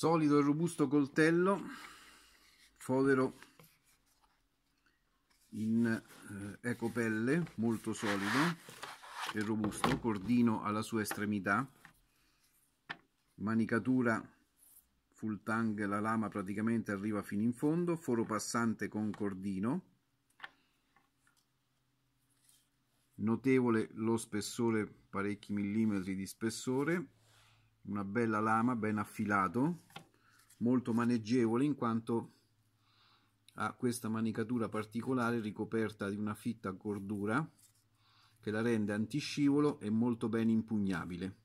solido e robusto coltello fodero in eh, ecopelle molto solido e robusto cordino alla sua estremità manicatura full tang la lama praticamente arriva fino in fondo foro passante con cordino notevole lo spessore parecchi millimetri di spessore una bella lama ben affilato molto maneggevole in quanto ha questa manicatura particolare ricoperta di una fitta cordura che la rende antiscivolo e molto ben impugnabile